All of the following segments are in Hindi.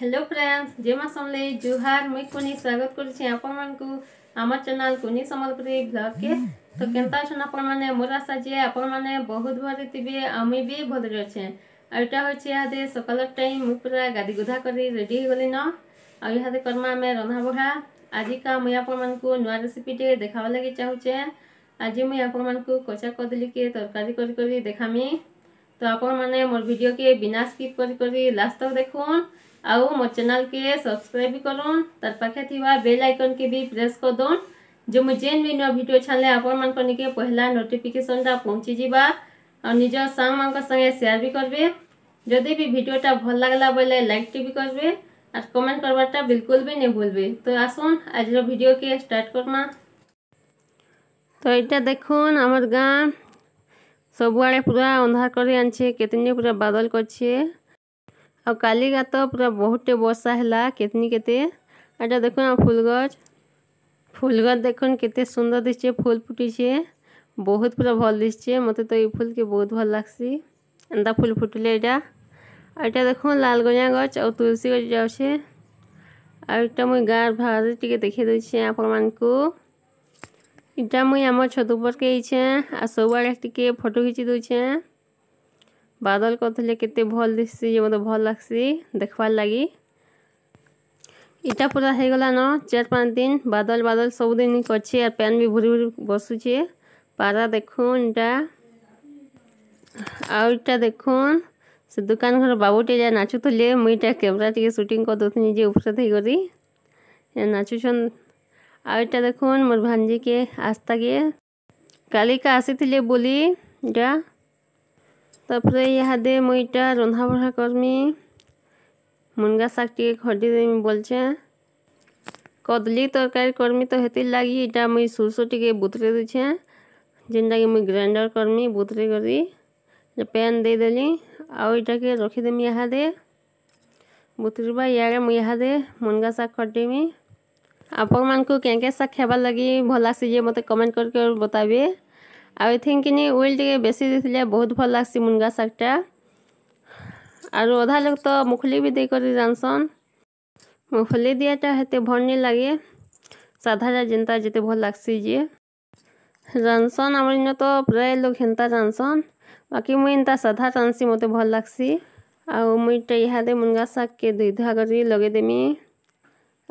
হ্যালো ফ্রেন্ডস জেমা সমলে জুহার মুই কুনি স্বাগত করছি আপনার আমার চ্যানেল কুনি সম্বলপুরী ব্লগকে তো কেনতা আছেন আপনার মোর আশা যে আপনার বহুত ভালো থাকবে আমি বি ভালো অছে আর এটা হচ্ছে ইহাদে সকালের টাইম মু পুরা গাদি গুধা করে রেডি হয়ে গলি ন আর ইহাদে করমা আমি রন্ধা বঢ়া আজিকা মুই আপনার নয় রেসিপিটে দেখাবার লাগে চাহুছে আজি মুই আপনার কচা কদলীকে তরকারি করি করি দেখামি তো আপনার মোর ভিডিওকে বিনা স্কিপ করি করি লাস্ট তক দেখুন ଆଉ ମୋ ଚ୍ୟାନେଲ୍କେ ସବସ୍କ୍ରାଇବ୍ ବି କରୁନ୍ ତାର୍ ପାଖେ ଥିବା ବେଲ୍ ଆଇକନ୍କେ ବି ପ୍ରେସ୍ କରିଦଉନ୍ ଯେ ମୁଁ ଯେନ୍ ବି ନୂଆ ଭିଡ଼ିଓ ଛାଡ଼ିଲେ ଆପଣମାନଙ୍କ ନିକେ ପହିଲା ନୋଟିଫିକେସନ୍ଟା ପହଞ୍ଚିଯିବା ଆଉ ନିଜ ସାଙ୍ଗମାନଙ୍କ ସାଙ୍ଗେ ସେୟାର୍ ବି କରିବେ ଯଦି ବି ଭିଡ଼ିଓଟା ଭଲ ଲାଗ୍ଲା ବୋଇଲେ ଲାଇକ୍ଟି ବି କରିବେ ଆର୍ କମେଣ୍ଟ କରବାର୍ଟା ବିଲକୁଲ ବି ନେଇ ଭୁଲବେ ତ ଆସୁନ୍ ଆଜିର ଭିଡ଼ିଓକେ ଷ୍ଟାର୍ଟ କରମା ତ ଏଇଟା ଦେଖୁନ୍ ଆମର ଗାଁ ସବୁଆଡ଼େ ପୁରା ଅନ୍ଧାର କରି ଆଣିଛେ କେତେ ପୁରା ବାଦଲ କରିଛେ ଆଉ କାଲିକା ତ ପୁରା ବହୁତଟେ ବର୍ଷା ହେଲା କେତନି କେତେ ଏଇଟା ଦେଖୁନ୍ ଆମ ଫୁଲ୍ ଗଛ୍ ଫୁଲ୍ ଗଛ୍ ଦେଖୁନ୍ କେତେ ସୁନ୍ଦର ଦିଶୁଛେ ଫୁଲ୍ ଫୁଟିଛେ ବହୁତ ପୁରା ଭଲ୍ ଦିଶୁଛେ ମୋତେ ତ ଏଇ ଫୁଲ୍କେ ବହୁତ ଭଲ୍ ଲାଗ୍ସି ଏନ୍ତା ଫୁଲ୍ ଫୁଟିଲେ ଏଇଟା ଆଉ ଏଇଟା ଦେଖୁନ୍ ଲାଲ ଗଞ୍ଜା ଗଛ ଆଉ ତୁଳସୀ ଗଛ ଯାଉଛେ ଆଉ ଏଇଟା ମୁଇଁ ଗାଁ ଭାରେ ଟିକେ ଦେଖେଇ ଦେଉଛେ ଆପଣମାନଙ୍କୁ ଇଟା ମୁଇଁ ଆମ ଛତୁ ଉପରକେ ହେଇଛେଁ ଆଉ ସବୁଆଡ଼େ ଟିକେ ଫଟୋ ଘିଚି ଦେଉଛେଁ ବାଦଲ କରୁଥିଲେ କେତେ ଭଲ୍ ଦିଶୁଛି ଯେ ମୋତେ ଭଲ୍ ଲାଗ୍ସି ଦେଖ୍ବାର୍ ଲାଗି ଇଟା ପୁରା ହେଇଗଲାନ ଚାର୍ ପାଞ୍ଚ ଦିନ ବାଦଲ ବାଦଲ ସବୁଦିନ କରିଛେ ଆର୍ ପ୍ୟାନ୍ ବି ଭୁରି ଭୁରି ବସୁଛେ ପାରା ଦେଖୁନ୍ ଇଟା ଆଉ ଇଟା ଦେଖୁନ୍ ସେ ଦୋକାନ ଘର ବାବୁଟେ ଯା ନାଚୁଥିଲେ ମୁଇଁ ଇଟା କ୍ୟାମେରା ଟିକେ ସୁଟିଂ କରିଦେଉଥିଲି ଯେ ଉପସ୍ଥିତ ହେଇକରି ନାଚୁଛନ୍ ଆଉ ଇଟା ଦେଖୁନ୍ ମୋର୍ ଭାଞ୍ଜିକେ ଆସ୍ତାକେ କାଲିକା ଆସିଥିଲେ ବୋଲି ଇଟା तपर इे मईटा रंधा बढ़ा करमी मुनगा शाग टे खी देमी बोलचे कदली तरकारी करमी तो हेतिर लगी इटा मुई सोर्स टे बुतरे दीछे जेनटा कि मुई ग्राइंडर करमी बुतरे कर पैन देदेली आईटा के रखीदेमी इहादे बुतरी बागे मुई इहादे मुनगा शाग खटेमी आपण मानक क्या क्या शाग खेबार लगी भल लगसी मत कमेंट करके बताबे ଆଉ ଇଥିନ୍କିନି ଉଇଲ୍ ଟିକେ ବେଶୀ ଦେଇଥିଲେ ବହୁତ ଭଲ ଲାଗ୍ସି ମୁନଗା ଶାଗଟା ଆରୁ ଅଧା ଲୋକ ତ ମୁଖଲି ବି ଦେଇକରି ରାନ୍ଧସନ୍ ମୁଖଲି ଦିଆଟା ହେତେ ଭଲ୍ ନି ଲାଗେ ସାଧାଟା ଯେନ୍ତା ଯେତେ ଭଲ୍ ଲାଗ୍ସି ଯେ ରାନ୍ଧସନ୍ ଆମର ଇନ ତ ପ୍ରାୟ ଲୋକ ହେନ୍ତା ରାନ୍ଧସନ୍ ବାକି ମୁଇଁ ଏନ୍ତା ସାଧା ରାନ୍ଧସି ମୋତେ ଭଲ୍ ଲାଗ୍ସି ଆଉ ମୁଇଁ ଇଟା ଇହାଦେ ମୁନଗା ଶାଗକେ ଧୁଇ ଧୁଆ କରି ଲଗେଇଦେମି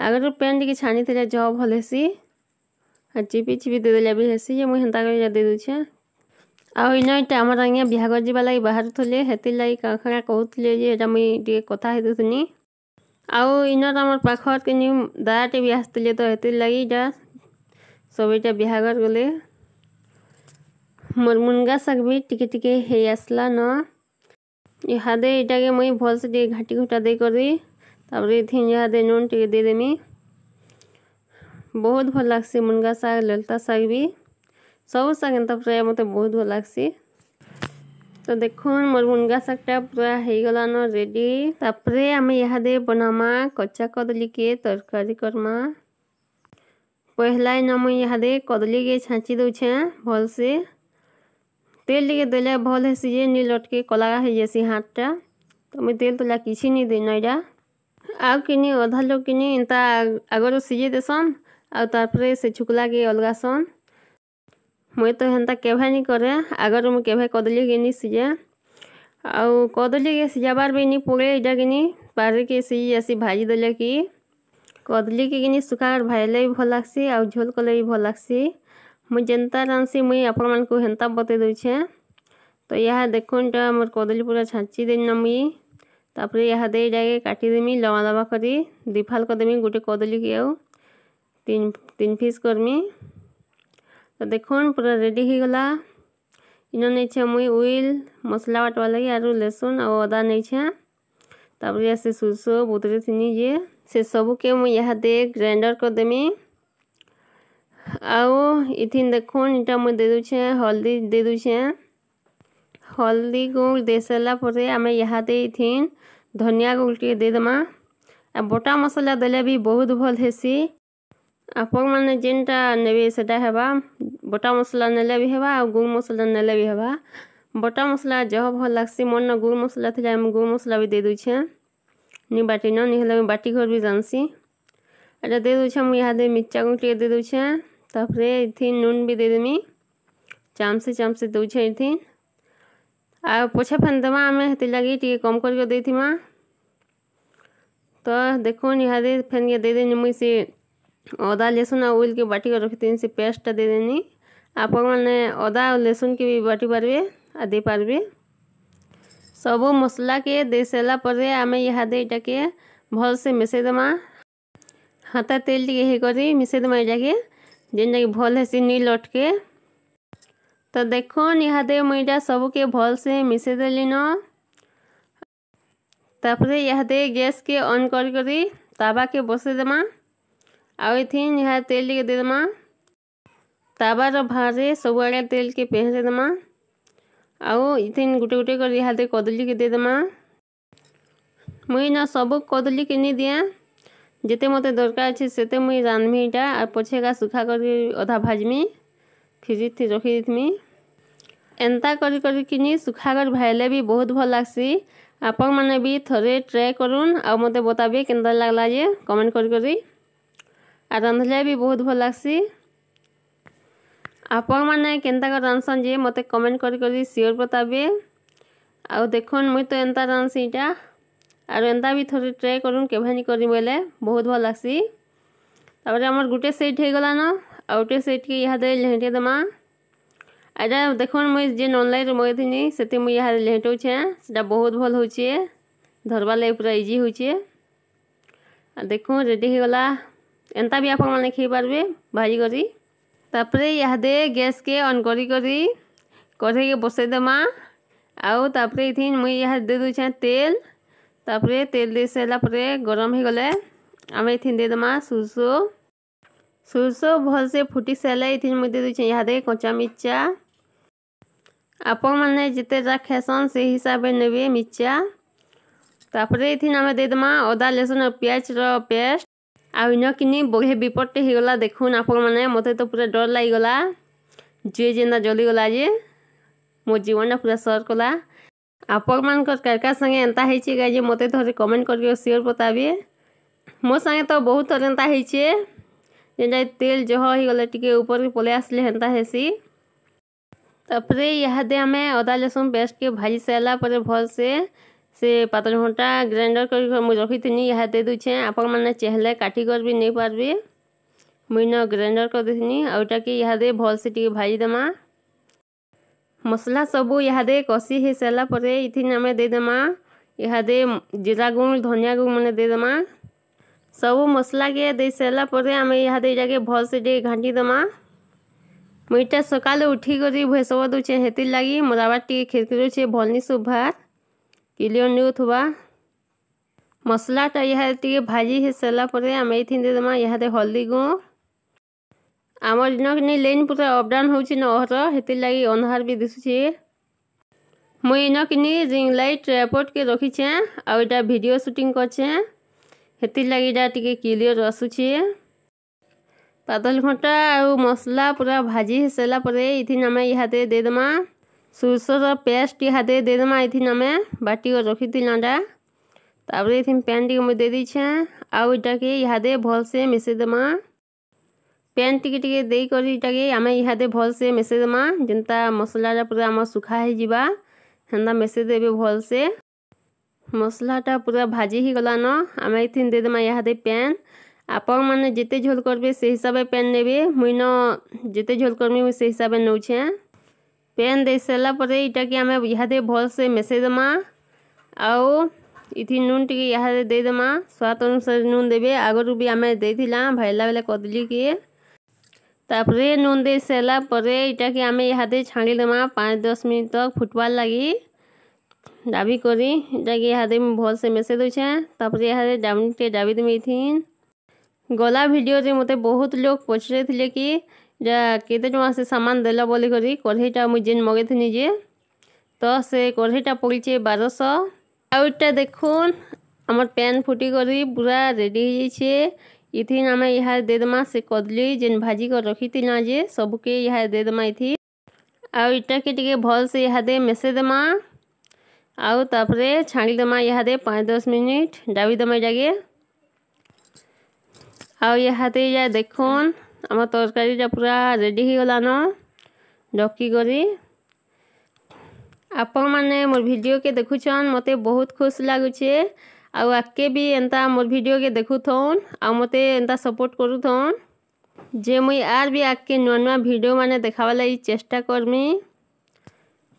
ଆଗରୁ ପେନ୍ ଟିକେ ଛାଣିଥିଲେ ଜହ ଭଲ୍ ହେସି चिपिचि भी देदेले भी हेसी जे मुई हंता कर जदे दुछे आ इन एटा हमर आंगे बिहाग जिबा बाहर थले हेति लागि कखरा मुई कथी आउ इन हमर पाखर के नि दादा टे बिहास तले तो हेति लागि जा सबैटा बिहाग गले मोर मुनगा सग भी टिके टिके हे आसला न यहादे इटा के मुई भल से घाटी घुटा दे कर दी तब रे थी यहादे नून दे दे ବହୁତ ଭଲ ଲାଗ୍ସି ମୁନଗା ଶାଗ ଲଲିତା ଶାଗ ବି ସବୁ ଶାଗ ଏନ୍ତା ପ୍ରାୟ ମୋତେ ବହୁତ ଭଲ ଲାଗ୍ସି ତ ଦେଖୁନ୍ ମୋର ମୁନଗା ଶାଗଟା ପୁରା ହେଇଗଲାନ ରେଡ଼ି ତାପରେ ଆମେ ଇହାଦେ ବନାମା କଞ୍ଚା କଦଲୀକେ ତରକାରୀ କର୍ମା ପହିଲା ଇନ ମୁଇଁ ଇହାଦେ କଦଲୀକେ ଛାଞ୍ଚି ଦଉଛେଁ ଭଲ୍ସେ तेल टे दे भल हेसी जे नहीं लटके कला हो हाथटा तो मुझे तेल तुला किसी नहीं देना यहाँ आउ कि अधा लोग कि एंता आगर सीझे देसन आपरे से छुकला के अलगासन मुई तो हेन्ता के नहीं करे आगर मुझे कदली के नहीं सीझे आउ कदली के सीझाबार भी नहीं पोड़े इटा कि पारे के सीझी जासी भाजी दल कि कदली के कि सुखा भाजले भी भल लग्सी आउ झोल कले भी भल लग्सी मुझ जेन्ता रांसी मुई आपण मान को हेन्ता बतई दौछे तो यह देखा मोर कदली पूरा छाची देन मुई तापर यह देखे काटिदेमी लवा लवा कर दीफाल करदेमी गोटे कदली की आऊ তিন তিন পিস করমি তো দেখুন পুরা রেডি হয়েগলা ইন নেইছে মুই উইল মশলা বাটবার লাগে আর লেসুন আর অদা নেইছে তাপরে সে সোরষ বুতরে থিনি যে সে সবুকে মুই ইহাতে গ্রাইন্ডর করেদেমি ଆଉ ଇଥିନ୍ ଦେଖୁନ୍ ଇଟା ମୁଇଁ ଦେଇଦଉଛେ ହଲ୍ଦି ଦେଇଦଉଛେ ହଲ୍ଦିକୁ ଦେଇସାରିଲା ପରେ ଆମେ ଇହାଦେ ଇଥିନ୍ ଧନିଆକୁ ଟିକେ ଦେଇଦେମା ଆଉ ବଟା ମସଲା ଦେଲେ ବି ବହୁତ ଭଲ୍ ହେସି ଆପଣମାନେ ଯେନ୍ଟା ନେବେ ସେଟା ହେବା ବଟା ମସଲା ନେଲେ ବି ହେବା ଆଉ ଗୁଣ୍ ମସଲା ନେଲେ ବି ହେବା ବଟା ମସଲା ଯହ ଭଲ୍ ଲାଗ୍ସି ମୋର୍ନ ଗୁଣ୍ ମସଲା ଥିଲା ମୁଇଁ ଗୁଣ୍ ମସଲା ବି ଦେଇ ଦଉଛେଁ ନି ବାଟିନ ନି ହେଲେ ମୁଇଁ ବାଟି ଘର ବି ଜାନ୍ସି ଏଟା ଦେଇ ଦଉଛେଁ ମୁଇଁ ଇହାଦେ ମିର୍ଚା ଗୁଣ୍ଡ ଟିକେ ଦେଇ ଦଉଛେଁ ତାପରେ ଏଥି ନୁନ୍ ବି ଦେଇଦେମି ଚାମ୍ସେ ଚାମ୍ସେ ଦଉଛେଁ ଏଥି ଆଉ ପଛେ ଫେନ୍ ଦେମା ଆମେ ହେଥିର୍ଲାଗି ଟିକେ କମ୍ କରିକି ଦେଇଥିମା ତ ଦେଖୁନ୍ ଇହାଦେ ଫେନ୍ ଦେଇଦେନି ମୁଇଁ ସେ अदा लेसुन आ उल के बाटिक रखी से पेस्टा दे देनी आप अदा लेसुन के भी बाटि पारे आ दे पारे सब मसला के दे सर आम यहाँ देटा के भलसे मिसई दमा हाथ तेल टेकर मिसई दमा यहाँ के जेनटा कि भल हेसी नी लटके तो देख यहाँ दे मुझे सबके भलसे मिसई देली नपर यहाँ दे गैस के अन करी तावा के बसई देमा ଆଉ ଏଥି ଏହା ତେଲ୍ ଟିକେ ଦେଇଦେମା ତାବାର ଭାରେ ସବୁଆଡ଼େ ତେଲ୍କେ ପେହରେଇ ଦେମା ଆଉ ଇଥିନ୍ ଗୁଟେ ଗୁଟେ କରି ଇହାଦେ କଦଲୀକେ ଦେଇଦେମା ମୁଇଁ ନା ସବୁ କଦଲୀକେ ନି ଦିଏଁ ଯେତେ ମୋତେ ଦରକାର ଅଛି ସେତେ ମୁଇଁ ରାନ୍ଧ୍ମି ଇଟା ଆର୍ ପଛେ ଏକା ଶୁଖା କରି ଅଧା ଭାଜ୍ମି ଫ୍ରିଜ୍ଥି ରଖିଦେଇଥିମି ଏନ୍ତା କରି କରି କିନି ଶୁଖା କରି ଭାଇଲେ ବି ବହୁତ ଭଲ ଲାଗ୍ସି ଆପଣମାନେ ବି ଥରେ ଟ୍ରାଏ କରୁନ୍ ଆଉ ମୋତେ ବତାବେ କେନ୍ତା ଲାଗ୍ଲା ଯେ କମେଣ୍ଟ କରି କରି আর রাঁধলে বি বহুত ভাল লাগସି ଆପଣମାନେ କେନ୍ତା କରି ରାନ୍ଧସନ୍ ଯେ ମୋତେ କମେଣ୍ଟ କରି କରି ସିଓର୍ ବତାବେ ଆଉ ଦେଖୁନ୍ ମୁଇଁ ତ ଏନ୍ତା ରାନ୍ଧସି ଇଟା ଆରୁ ଏନ୍ତା ବି ଥରେ ଟ୍ରାଏ କରୁନ୍ କେଭାନି କରି ବୋଇଲେ ବହୁତ ଭଲ ଲାଗ୍ସି ତାପରେ ଆମର ଗୋଟେ ସେଟ୍ ହେଇଗଲାନ ଆଉ ଗୋଟେ ସେଟ୍କେ ଇହାଦେ ଲେହେଣ୍ଟେଇ ଦେମା ଏଇଟା ଦେଖୁନ୍ ମୁଇଁ ଯେନ୍ ଅନ୍ଲାଇନ୍ରେ ମଗେଇଥିନି ସେଥି ମୁଇଁ ଇହାଦେ ଲେହେଣ୍ଟଉଛେଁ ସେଟା ବହୁତ ଭଲ ହଉଛେ ଧରବାର୍ ଲାଗି ପୁରା ଇଜି ହଉଛେ ଦେଖୁନ୍ ରେଡ଼ି ହେଇଗଲା एंता भी आपन माने खेई परबे भाजी करी तापरे यादे गैस के ऑन करी करी कथे के बसे देमा आउ तापरे इथिन मई यहा दे दु छै तेल तापरे तेल दे सेला परे गरम हे गले आमे इथिन दे देमा सुसु सुसु भल से फुटी सेला इथिन मई दे दु छै यहा दे कच्चा मिर्चा आपन माने जते जा खेसन से हिसाबे नेबे मिर्चा तापरे इथिन आमे दे देमा अदा लहसुन प्याज रो पेस्ट आईनकनी बढ़े विपदटे हो गला देखून आपण मत तो पूरा डर लगला जे जेना जलीगला जे मो जीवन पूरा सर कला आपण मान कारका एंता है जे मत थे कमेंट करके सियोर बताबे मो सागे तो बहुत थर एंता है जेटा तेल जह हो गले टे ऊपर पलै आसले एंता हैसी तपे यहादे आम अदा लसुन पेस्ट के भाजी सारापर भल से ସେ ପାତଲ ଘଣ୍ଟା ଗ୍ରାଇଣ୍ଡର୍ କରିକି ମୁଇଁ ରଖିଥିନି ଏହା ଦେଇ ଦେଉଛେ ଆପଣମାନେ ଚାହିଁଲେ କାଟିକରି ବି ନେଇପାରବେ ମୁଇଁ ନ ଗ୍ରାଇଣ୍ଡର୍ କରିଦେଇଥିନି ଆଉ ଇଟାକେ ଇହାଦେ ଭଲ୍ସେ ଟିକେ ଭାଜିଦେମା ମସଲା ସବୁ ଇହାଦେ କଷି ହେଇସାରିଲା ପରେ ଇଥିନ୍ ଆମେ ଦେଇଦେମା ଇହାଦେ ଜିରା ଗୁଣ୍ଡ୍ ଧନିଆ ଗୁଣ୍ଡ୍ ମାନେ ଦେଇଦେମା ସବୁ ମସଲାକେ ଦେଇ ସାରିଲା ପରେ ଆମେ ଇହାଦେ ଇଟାକେ ଭଲ୍ସେ ଟିକେ ଘାଣ୍ଟିଦେମା ମୁଇଁ ଇଟା ସକାଳୁ ଉଠିକରି ଭେସବ ଦେଉଛେ ହେଥିର୍ ଲାଗି ମୋର ଆବାର୍ ଟିକେ ଖିରଖିରଉଛେ ଭଲ୍ନି ସୁଭାର୍ क्लीअर नियुवा मसलाटा यहाँ भाजी हो सर आम ये दमा यहाँ हल्दी गुँ आम दिन लेन पूरा अपडाउन हो अहर से लगे अंधार भी दिशुचे मुई इन कि रिंग लाइट एयरपोर्ट के रखीचे आईटा भिड सुटिंग करतीर लगे यहाँ टे क्लीअर आसुचे पादल घंटा आ मसला पूरा भाजी हो सर इधन आम यहाँ देदमा दे सोरसर पेस्ट टी हाथ देदेमा ये आम बाटिक रखी थी अंडा तापर ये पैन टी मुझे दे दीछे आउ इटा के यहादे भलसे मिसेदेमा पैन टी टे देकर इटा के आम यहादे भलसे मिसेदेमा जेनता मसला पूरा आम सुखा ही जाता भल से मसलाटा पूरा भाजी ही गलान आम ये देदेमा यहादे पैन आपन मैंने जिते झोल करते हिसाब से पैन ने मुई न जिते झोल करमी मुझे हिसाब से नौछे पेन दे सारापर इटा कि आम इत भलसे मेसई देमा आउ इथी नून टी दे देदमा स्वाद अनुसार नून देवे आगर भी आम देला भाजला बेले कदली किए तापर नून दे सारापर इटा कि आम इत छाणी दमा पाँच दस मिनट तक फुटबार लगे डाबी करी इटा कि इत भलसे मेसई दौछे तापर इत डाबी टे डाबी देमी इथिन गला भिडे मत बहुत लोग पचारे कि केते जो से सामान दे बोलिकी कढ़ईटा मुझे मगे थी जे तो से कढ़ईटा पड़चे बारश आईटा देख आम पैन फुटिकी पूरा रेडी इथिन आम यहाँ देदमा से कदली जेन भाजी को रखी थी ना जे सबके यहाँ देदमा इथि आईटा के टे भलसे यहाँ मेसे देमा आउतापुर छाणी देमा यहाँ पाँच दस मिनिट डाबी देमा जगे आउ यहाँ देखन আমার তরকারিটা পুরা রেডি হয়েগলান ডকি করি ଆପଣମାନେ ମୋର ଭିଡ଼ିଓକେ ଦେଖୁଛନ୍ ମୋତେ ବହୁତ ଖୁସି ଲାଗୁଛେ ଆଉ ଆଗକେ ବି ଏନ୍ତା ମୋର ଭିଡ଼ିଓକେ ଦେଖୁଥଉନ୍ ଆଉ ମୋତେ ଏନ୍ତା ସପୋର୍ଟ କରୁଥଉନ୍ ଯେ ମୁଇଁ ଆର୍ ବି ଆଗକେ ନୂଆ ନୂଆ ଭିଡ଼ିଓମାନେ ଦେଖାବାର୍ ଲାଗି ଚେଷ୍ଟା କର୍ମି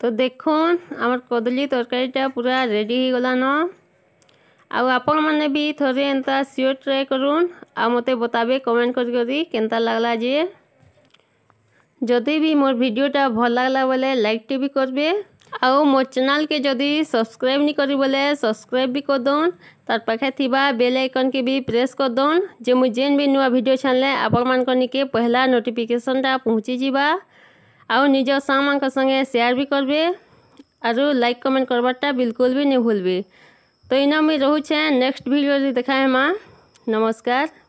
ତ ଦେଖୁନ୍ ଆମର କଦଳୀ ତରକାରୀଟା ପୁରା ରେଡ଼ି ହେଇଗଲାନ ଆଉ ଆପଣମାନେ ବି ଥରେ ଏନ୍ତା ସିଓର୍ ଟ୍ରାଏ କରୁନ୍ ଆଉ ମୋତେ ବତାବେ କମେଣ୍ଟ କରିକରି କେନ୍ତା ଲାଗ୍ଲା ଯେ ଯଦି ବି ମୋର୍ ଭିଡ଼ିଓଟା ଭଲ୍ ଲାଗ୍ଲା ବେଲେ ଲାଇକ୍ଟେ ବି କର୍ବେ ଆଉ ମୋ ଚ୍ୟାନେଲ୍କେ ଯଦି ସବସ୍କ୍ରାଇବ୍ ନି କରି ବେଲେ ସବସ୍କ୍ରାଇବ୍ ବି କରିଦଉନ୍ ତାର୍ ପାଖେ ଥିବା ବେଲ୍ ଆଇକନ୍କେ ବି ପ୍ରେସ୍ କରିଦଉନ୍ ଯେ ମୁଇଁ ଯେନ୍ ବି ନୂଆ ଭିଡ଼ିଓ ଛାଡ଼ିଲେ ଆପଣମାନଙ୍କ ନିକେ ପହିଲା ନୋଟିଫିକେସନ୍ଟା ପହଞ୍ଚିଯିବା ଆଉ ନିଜ ସାଙ୍ଗମାନଙ୍କ ସାଙ୍ଗେ ସେୟାର୍ ବି କର୍ବେ ଆରୁ ଲାଇକ୍ କମେଣ୍ଟ କର୍ବାର୍ଟା ବିଲକୁଲ୍ ବି ନି ଭୁଲ୍ବେ તો इना में रहू छे नेक्स्ट वीडियो देखाए मां नमस्कार